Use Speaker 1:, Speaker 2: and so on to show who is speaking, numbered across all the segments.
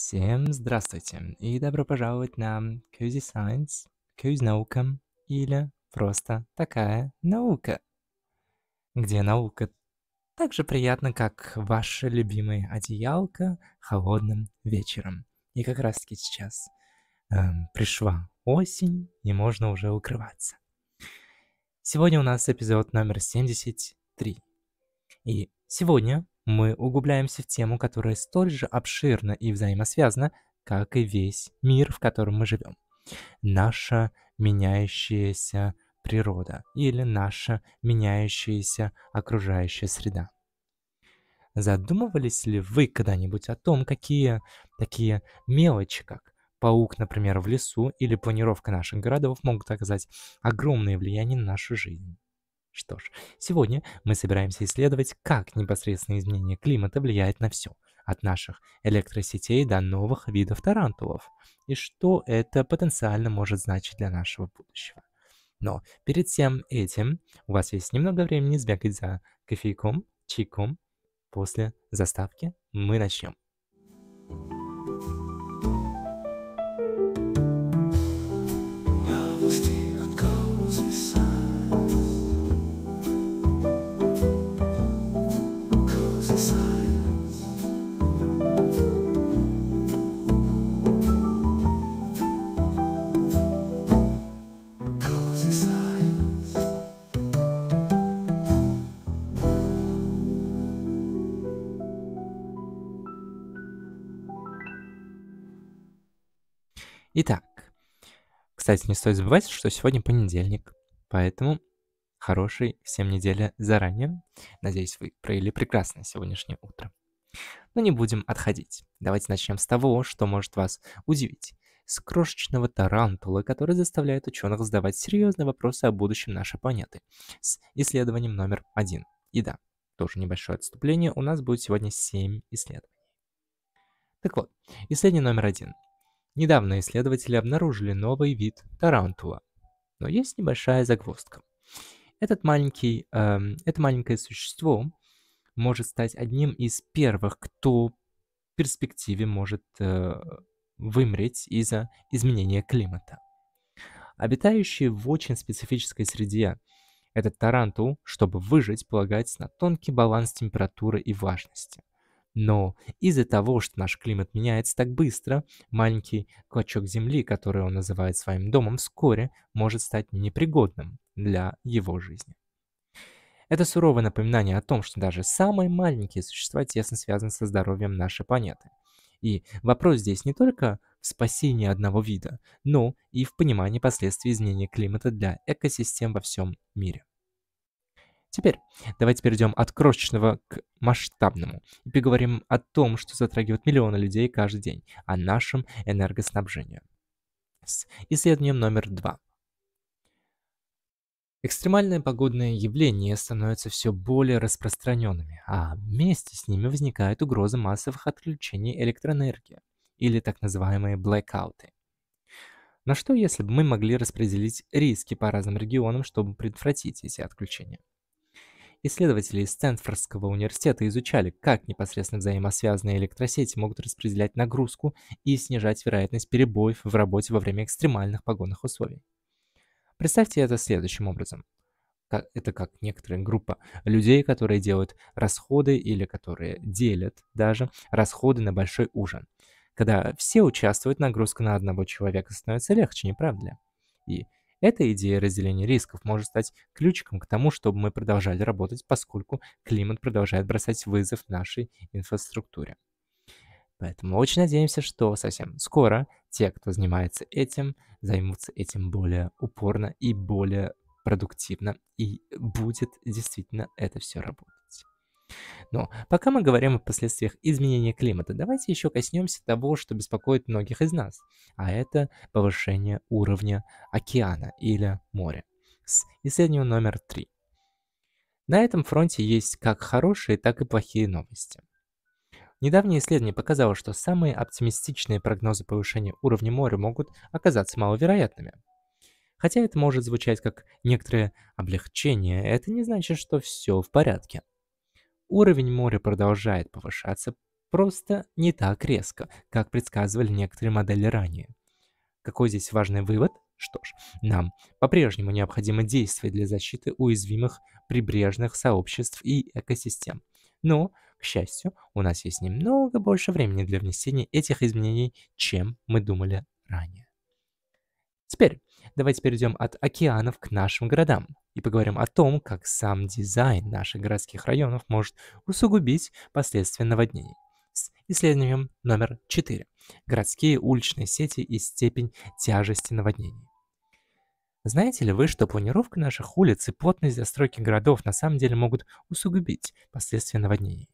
Speaker 1: Всем здравствуйте и добро пожаловать на Cozy Science, Cozy Наука или просто такая наука, где наука так же приятна, как ваша любимая одеялка холодным вечером. И как раз таки сейчас э, пришла осень и можно уже укрываться. Сегодня у нас эпизод номер 73. И сегодня мы углубляемся в тему, которая столь же обширна и взаимосвязана, как и весь мир, в котором мы живем. Наша меняющаяся природа или наша меняющаяся окружающая среда. Задумывались ли вы когда-нибудь о том, какие такие мелочи, как паук, например, в лесу или планировка наших городов могут оказать огромное влияние на нашу жизнь? Что ж, сегодня мы собираемся исследовать, как непосредственное изменение климата влияет на все, от наших электросетей до новых видов тарантулов, и что это потенциально может значить для нашего будущего. Но перед всем этим у вас есть немного времени сбегать за кофейком, чайком. После заставки мы начнем. Итак, кстати, не стоит забывать, что сегодня понедельник, поэтому хорошей всем неделя заранее. Надеюсь, вы провели прекрасное сегодняшнее утро. Но не будем отходить. Давайте начнем с того, что может вас удивить. С крошечного тарантула, который заставляет ученых задавать серьезные вопросы о будущем нашей планеты. С исследованием номер один. И да, тоже небольшое отступление, у нас будет сегодня 7 исследований. Так вот, исследование номер один. Недавно исследователи обнаружили новый вид тарантула. Но есть небольшая загвоздка. Этот маленький, э, это маленькое существо может стать одним из первых, кто в перспективе может э, вымреть из-за изменения климата. Обитающий в очень специфической среде, этот тарантул, чтобы выжить, полагается на тонкий баланс температуры и влажности. Но из-за того, что наш климат меняется так быстро, маленький клочок земли, который он называет своим домом, вскоре может стать непригодным для его жизни. Это суровое напоминание о том, что даже самые маленькие существа тесно связаны со здоровьем нашей планеты. И вопрос здесь не только в спасении одного вида, но и в понимании последствий изменения климата для экосистем во всем мире. Теперь давайте перейдем от крошечного к масштабному и поговорим о том, что затрагивает миллионы людей каждый день, о нашем энергоснабжении. С исследованием номер два. Экстремальные погодные явления становятся все более распространенными, а вместе с ними возникает угроза массовых отключений электроэнергии, или так называемые блэкауты. На что если бы мы могли распределить риски по разным регионам, чтобы предотвратить эти отключения? Исследователи из Стэнфордского университета изучали, как непосредственно взаимосвязанные электросети могут распределять нагрузку и снижать вероятность перебоев в работе во время экстремальных погодных условий. Представьте это следующим образом. Это как некоторая группа людей, которые делают расходы или которые делят даже расходы на большой ужин. Когда все участвуют, нагрузка на одного человека становится легче, не правда ли? И эта идея разделения рисков может стать ключиком к тому, чтобы мы продолжали работать, поскольку климат продолжает бросать вызов нашей инфраструктуре. Поэтому очень надеемся, что совсем скоро те, кто занимается этим, займутся этим более упорно и более продуктивно, и будет действительно это все работать. Но пока мы говорим о последствиях изменения климата, давайте еще коснемся того, что беспокоит многих из нас, а это повышение уровня океана или моря. С исследованием номер три. На этом фронте есть как хорошие, так и плохие новости. Недавнее исследование показало, что самые оптимистичные прогнозы повышения уровня моря могут оказаться маловероятными. Хотя это может звучать как некоторое облегчение, это не значит, что все в порядке. Уровень моря продолжает повышаться, просто не так резко, как предсказывали некоторые модели ранее. Какой здесь важный вывод? Что ж, нам по-прежнему необходимо действие для защиты уязвимых прибрежных сообществ и экосистем. Но, к счастью, у нас есть немного больше времени для внесения этих изменений, чем мы думали ранее. Теперь давайте перейдем от океанов к нашим городам и поговорим о том, как сам дизайн наших городских районов может усугубить последствия наводнений. С исследованием номер 4. Городские уличные сети и степень тяжести наводнений. Знаете ли вы, что планировка наших улиц и плотность застройки городов на самом деле могут усугубить последствия наводнений?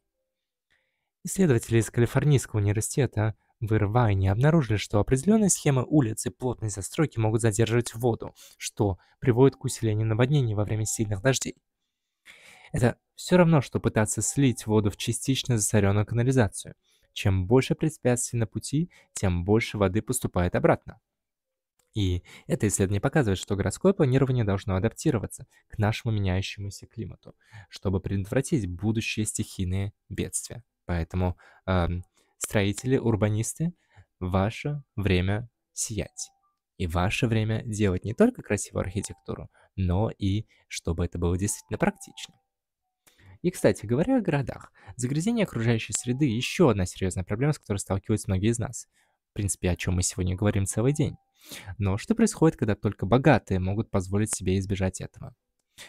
Speaker 1: Исследователи из Калифорнийского университета в Ирвайне обнаружили, что определенные схемы улиц и плотной застройки могут задерживать воду, что приводит к усилению наводнений во время сильных дождей. Это все равно, что пытаться слить воду в частично засоренную канализацию. Чем больше препятствий на пути, тем больше воды поступает обратно. И это исследование показывает, что городское планирование должно адаптироваться к нашему меняющемуся климату, чтобы предотвратить будущие стихийные бедствия. Поэтому эм, строители, урбанисты, ваше время сиять. И ваше время делать не только красивую архитектуру, но и чтобы это было действительно практично. И, кстати, говоря о городах, загрязнение окружающей среды – еще одна серьезная проблема, с которой сталкиваются многие из нас. В принципе, о чем мы сегодня говорим целый день. Но что происходит, когда только богатые могут позволить себе избежать этого?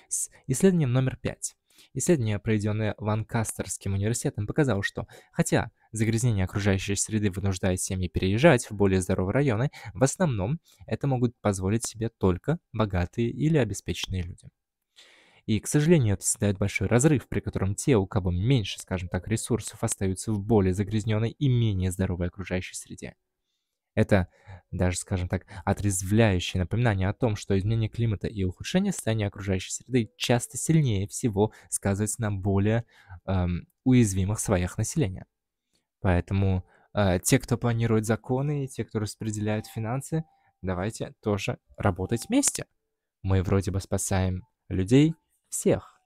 Speaker 1: С исследованием номер пять. Исследование, проведенное Ланкастерским университетом, показало, что хотя загрязнение окружающей среды вынуждает семьи переезжать в более здоровые районы, в основном это могут позволить себе только богатые или обеспеченные люди. И, к сожалению, это создает большой разрыв, при котором те, у кого меньше, скажем так, ресурсов, остаются в более загрязненной и менее здоровой окружающей среде. Это даже, скажем так, отрезвляющее напоминание о том, что изменение климата и ухудшение состояния окружающей среды часто сильнее всего сказывается на более эм, уязвимых своих населения. Поэтому э, те, кто планирует законы и те, кто распределяет финансы, давайте тоже работать вместе. Мы вроде бы спасаем людей всех,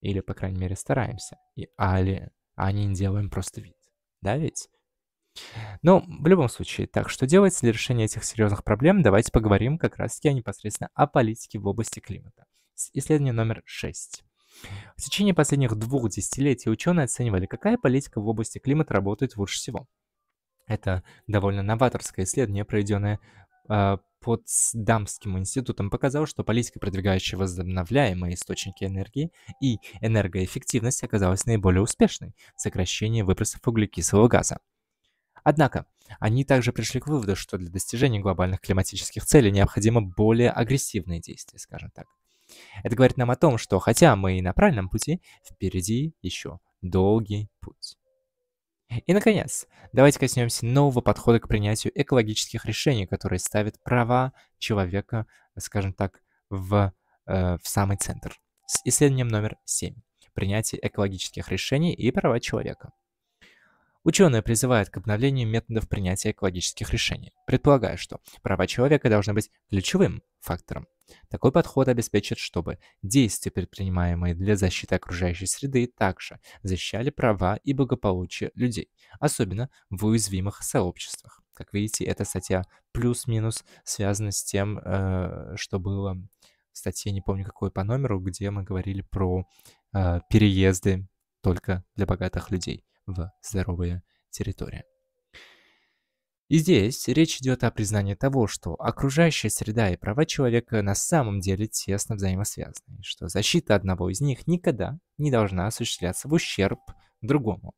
Speaker 1: или, по крайней мере, стараемся, и, а, а не делаем просто вид. Да ведь? Но ну, в любом случае, так что делать для решения этих серьезных проблем, давайте поговорим как раз-таки непосредственно о политике в области климата. Исследование номер 6. В течение последних двух десятилетий ученые оценивали, какая политика в области климата работает лучше всего. Это довольно новаторское исследование, проведенное э, а, под Дамским институтом, показало, что политика, продвигающая возобновляемые источники энергии и энергоэффективность, оказалась наиболее успешной в сокращении выбросов углекислого газа. Однако, они также пришли к выводу, что для достижения глобальных климатических целей необходимы более агрессивные действия, скажем так. Это говорит нам о том, что хотя мы и на правильном пути, впереди еще долгий путь. И, наконец, давайте коснемся нового подхода к принятию экологических решений, которые ставят права человека, скажем так, в, э, в самый центр. С исследованием номер 7. Принятие экологических решений и права человека. Ученые призывают к обновлению методов принятия экологических решений, предполагая, что права человека должны быть ключевым фактором. Такой подход обеспечит, чтобы действия, предпринимаемые для защиты окружающей среды, также защищали права и благополучие людей, особенно в уязвимых сообществах. Как видите, эта статья плюс-минус связана с тем, э, что было в статье, не помню какой по номеру, где мы говорили про э, переезды только для богатых людей в здоровые территории. И здесь речь идет о признании того, что окружающая среда и права человека на самом деле тесно взаимосвязаны, и что защита одного из них никогда не должна осуществляться в ущерб другому.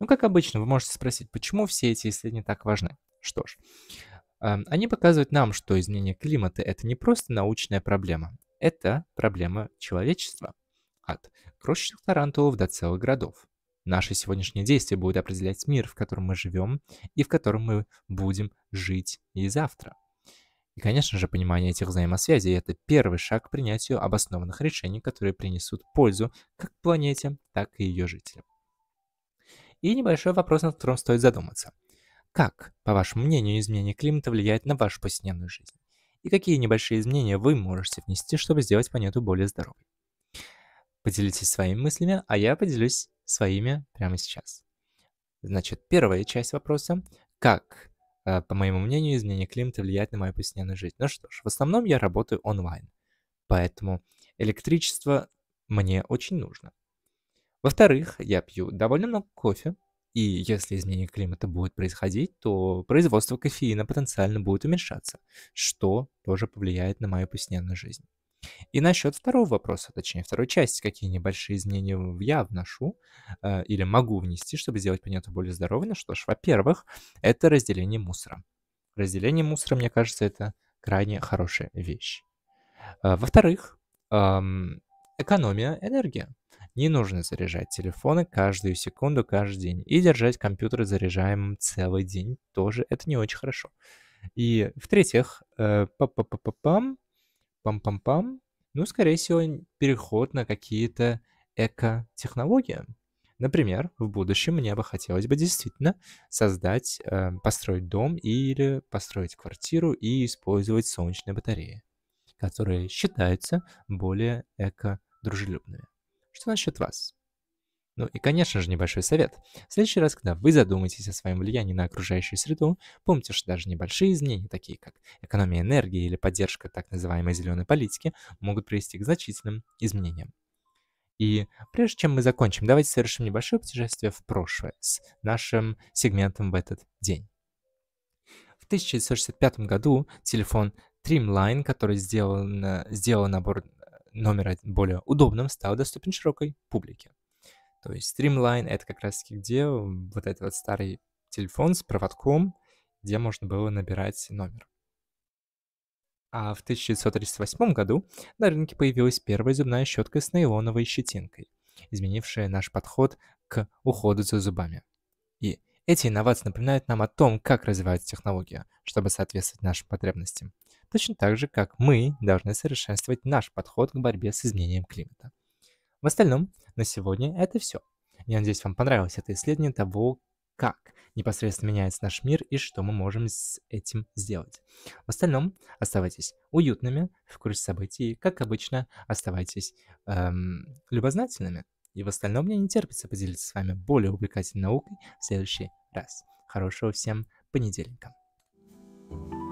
Speaker 1: Ну, как обычно, вы можете спросить, почему все эти исследования так важны? Что ж, эм, они показывают нам, что изменение климата – это не просто научная проблема, это проблема человечества. От крошечных тарантулов до целых городов. Наши сегодняшние действия будут определять мир, в котором мы живем и в котором мы будем жить и завтра. И, конечно же, понимание этих взаимосвязей – это первый шаг к принятию обоснованных решений, которые принесут пользу как планете, так и ее жителям. И небольшой вопрос, над которым стоит задуматься. Как, по вашему мнению, изменение климата влияет на вашу повседневную жизнь? И какие небольшие изменения вы можете внести, чтобы сделать планету более здоровой? Поделитесь своими мыслями, а я поделюсь своими прямо сейчас. Значит, первая часть вопроса. Как, э, по моему мнению, изменение климата влияет на мою повседневную жизнь? Ну что ж, в основном я работаю онлайн, поэтому электричество мне очень нужно. Во-вторых, я пью довольно много кофе, и если изменение климата будет происходить, то производство кофеина потенциально будет уменьшаться, что тоже повлияет на мою повседневную жизнь. И насчет второго вопроса, точнее второй части, какие небольшие изменения я вношу э, или могу внести, чтобы сделать планету более здоровой, ну что ж, во-первых, это разделение мусора. Разделение мусора, мне кажется, это крайне хорошая вещь. Э, во-вторых, э, экономия энергии. Не нужно заряжать телефоны каждую секунду, каждый день. И держать компьютер заряжаемым целый день тоже это не очень хорошо. И в-третьих, э, па -па -па -пам, пам-пам-пам, ну, скорее всего, переход на какие-то эко-технологии. Например, в будущем мне бы хотелось бы действительно создать, эм, построить дом или построить квартиру и использовать солнечные батареи, которые считаются более эко-дружелюбными. Что насчет вас? Ну и, конечно же, небольшой совет. В следующий раз, когда вы задумаетесь о своем влиянии на окружающую среду, помните, что даже небольшие изменения, такие как экономия энергии или поддержка так называемой зеленой политики, могут привести к значительным изменениям. И прежде чем мы закончим, давайте совершим небольшое путешествие в прошлое с нашим сегментом в этот день. В 1965 году телефон Trimline, который сделал, э, сделал набор э, номера более удобным, стал доступен широкой публике. То есть Streamline — это как раз-таки где вот этот вот старый телефон с проводком, где можно было набирать номер. А в 1938 году на рынке появилась первая зубная щетка с нейлоновой щетинкой, изменившая наш подход к уходу за зубами. И эти инновации напоминают нам о том, как развивается технология, чтобы соответствовать нашим потребностям. Точно так же, как мы должны совершенствовать наш подход к борьбе с изменением климата. В остальном, на сегодня это все. Я надеюсь, вам понравилось это исследование того, как непосредственно меняется наш мир и что мы можем с этим сделать. В остальном, оставайтесь уютными в курсе событий как обычно, оставайтесь эм, любознательными. И в остальном мне не терпится поделиться с вами более увлекательной наукой в следующий раз. Хорошего всем понедельника. thank you